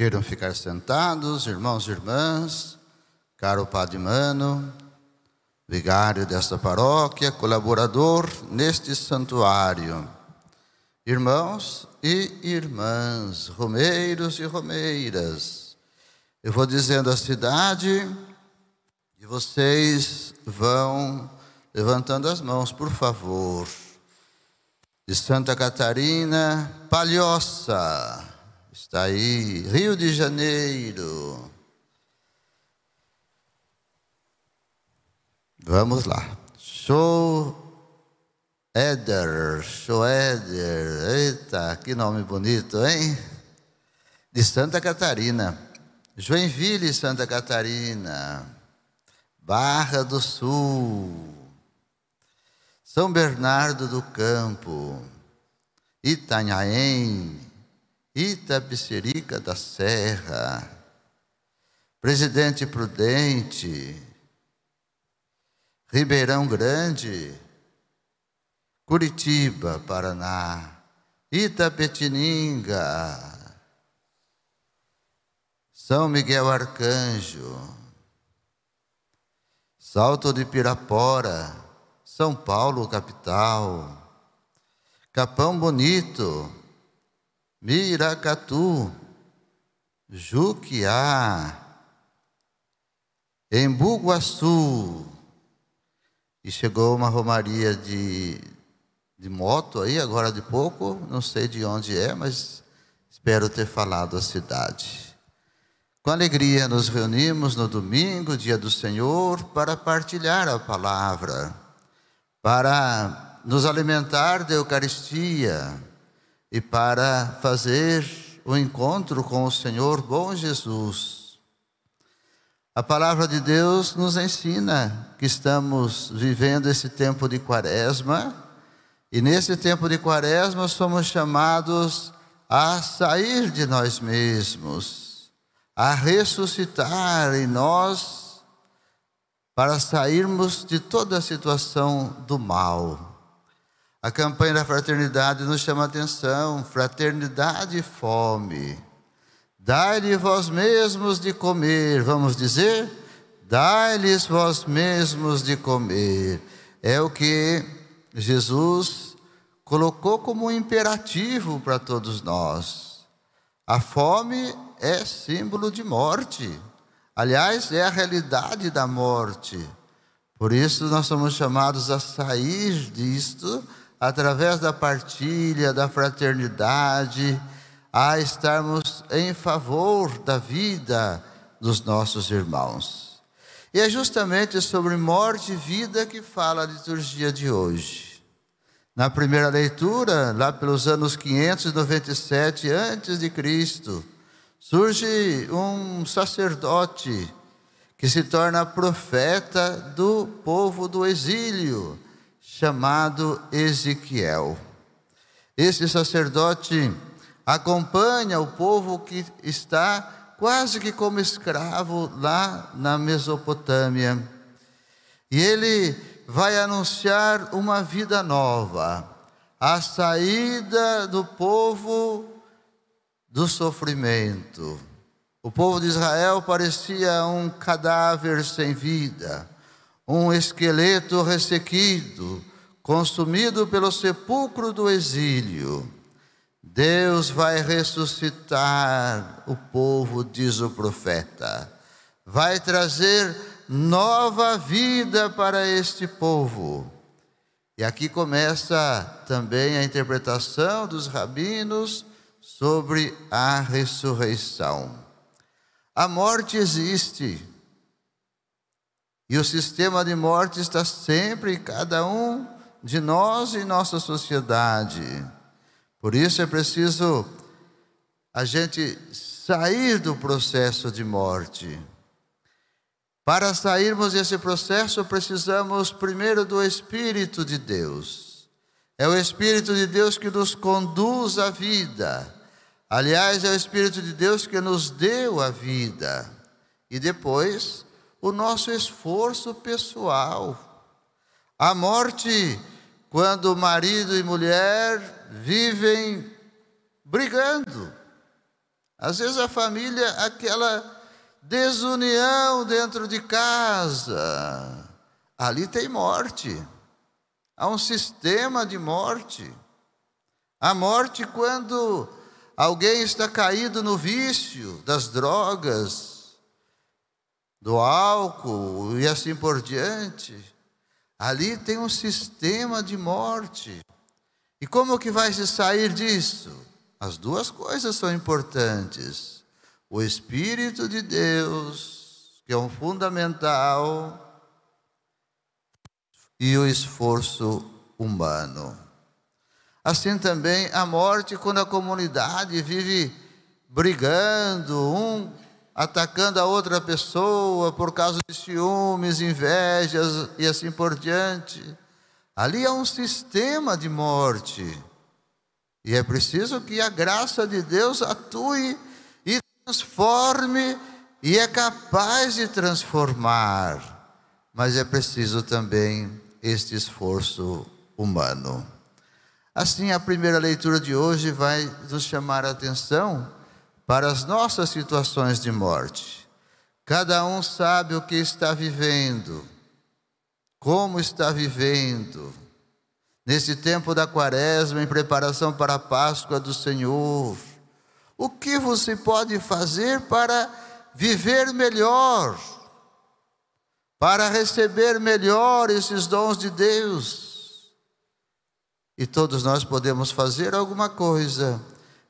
Queiram ficar sentados, irmãos e irmãs, caro Padre Mano, vigário desta paróquia, colaborador neste santuário. Irmãos e irmãs, romeiros e romeiras, eu vou dizendo a cidade e vocês vão levantando as mãos, por favor. De Santa Catarina, Palhoça. Está aí, Rio de Janeiro. Vamos lá. show Show Schoeder. Eita, que nome bonito, hein? De Santa Catarina. Joinville, Santa Catarina. Barra do Sul. São Bernardo do Campo. Itanhaém. Itapecerica da Serra, Presidente Prudente, Ribeirão Grande, Curitiba, Paraná, Itapetininga, São Miguel Arcanjo, Salto de Pirapora, São Paulo, capital, Capão Bonito, Miracatu, Juquiá, Embuguaçu. E chegou uma romaria de, de moto aí, agora de pouco, não sei de onde é, mas espero ter falado a cidade. Com alegria nos reunimos no domingo, dia do Senhor, para partilhar a palavra, para nos alimentar da Eucaristia e para fazer o encontro com o Senhor bom Jesus. A palavra de Deus nos ensina que estamos vivendo esse tempo de quaresma e nesse tempo de quaresma somos chamados a sair de nós mesmos, a ressuscitar em nós para sairmos de toda a situação do mal. A campanha da fraternidade nos chama a atenção: fraternidade e fome. Dai-lhe vós mesmos de comer, vamos dizer? Dai-lhes vós mesmos de comer. É o que Jesus colocou como um imperativo para todos nós. A fome é símbolo de morte. Aliás, é a realidade da morte. Por isso, nós somos chamados a sair disto através da partilha, da fraternidade, a estarmos em favor da vida dos nossos irmãos. E é justamente sobre morte e vida que fala a liturgia de hoje. Na primeira leitura, lá pelos anos 597 a.C., surge um sacerdote que se torna profeta do povo do exílio chamado Ezequiel. Este sacerdote acompanha o povo que está quase que como escravo lá na Mesopotâmia. E ele vai anunciar uma vida nova, a saída do povo do sofrimento. O povo de Israel parecia um cadáver sem vida um esqueleto ressequido, consumido pelo sepulcro do exílio. Deus vai ressuscitar o povo, diz o profeta. Vai trazer nova vida para este povo. E aqui começa também a interpretação dos rabinos sobre a ressurreição. A morte existe, e o sistema de morte está sempre em cada um de nós e nossa sociedade. Por isso é preciso a gente sair do processo de morte. Para sairmos desse processo, precisamos primeiro do Espírito de Deus. É o Espírito de Deus que nos conduz à vida. Aliás, é o Espírito de Deus que nos deu a vida. E depois, o nosso esforço pessoal. A morte, quando marido e mulher vivem brigando. Às vezes a família, aquela desunião dentro de casa, ali tem morte. Há um sistema de morte. A morte quando alguém está caído no vício das drogas, do álcool e assim por diante. Ali tem um sistema de morte. E como que vai se sair disso? As duas coisas são importantes. O Espírito de Deus, que é um fundamental, e o esforço humano. Assim também a morte quando a comunidade vive brigando, um atacando a outra pessoa por causa de ciúmes, invejas e assim por diante. Ali há um sistema de morte. E é preciso que a graça de Deus atue e transforme e é capaz de transformar. Mas é preciso também este esforço humano. Assim, a primeira leitura de hoje vai nos chamar a atenção para as nossas situações de morte. Cada um sabe o que está vivendo, como está vivendo. Nesse tempo da quaresma, em preparação para a Páscoa do Senhor, o que você pode fazer para viver melhor, para receber melhor esses dons de Deus? E todos nós podemos fazer alguma coisa,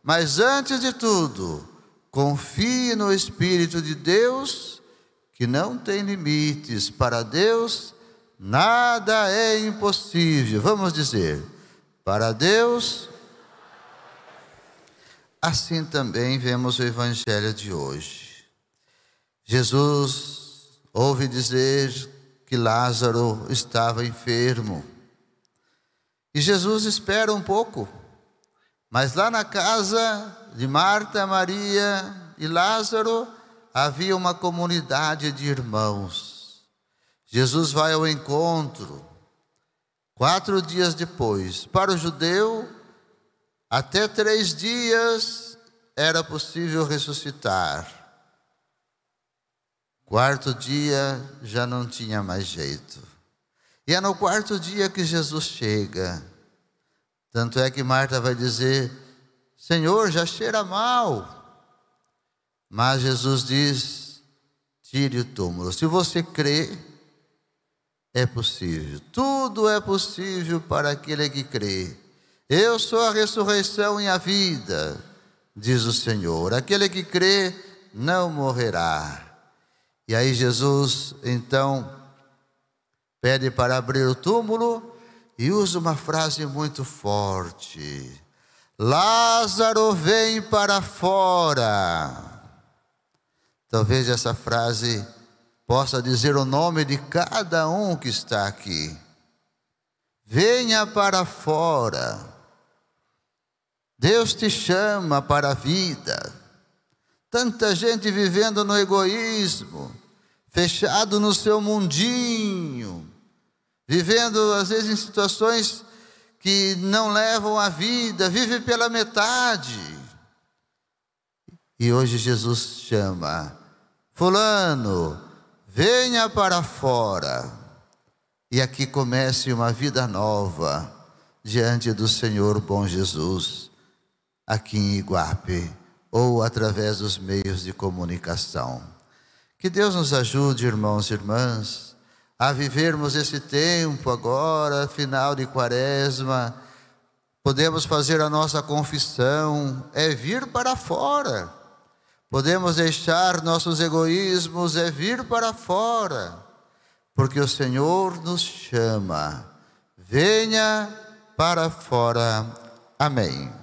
mas antes de tudo, Confie no Espírito de Deus, que não tem limites. Para Deus, nada é impossível. Vamos dizer, para Deus. Assim também vemos o Evangelho de hoje. Jesus ouve dizer que Lázaro estava enfermo. E Jesus espera um pouco mas lá na casa de Marta, Maria e Lázaro havia uma comunidade de irmãos. Jesus vai ao encontro. Quatro dias depois, para o judeu, até três dias era possível ressuscitar. Quarto dia já não tinha mais jeito. E é no quarto dia que Jesus chega. Tanto é que Marta vai dizer: Senhor, já cheira mal. Mas Jesus diz: tire o túmulo. Se você crê, é possível. Tudo é possível para aquele que crê. Eu sou a ressurreição e a vida, diz o Senhor. Aquele que crê não morrerá. E aí Jesus então pede para abrir o túmulo e usa uma frase muito forte: Lázaro vem para fora. Talvez essa frase possa dizer o nome de cada um que está aqui. Venha para fora. Deus te chama para a vida. Tanta gente vivendo no egoísmo, fechado no seu mundinho, vivendo às vezes em situações que não levam à vida, vive pela metade. E hoje Jesus chama, Fulano, venha para fora. E aqui comece uma vida nova diante do Senhor bom Jesus, aqui em Iguape, ou através dos meios de comunicação. Que Deus nos ajude, irmãos e irmãs a vivermos esse tempo agora, final de quaresma, podemos fazer a nossa confissão, é vir para fora. Podemos deixar nossos egoísmos, é vir para fora, porque o Senhor nos chama. Venha para fora. Amém.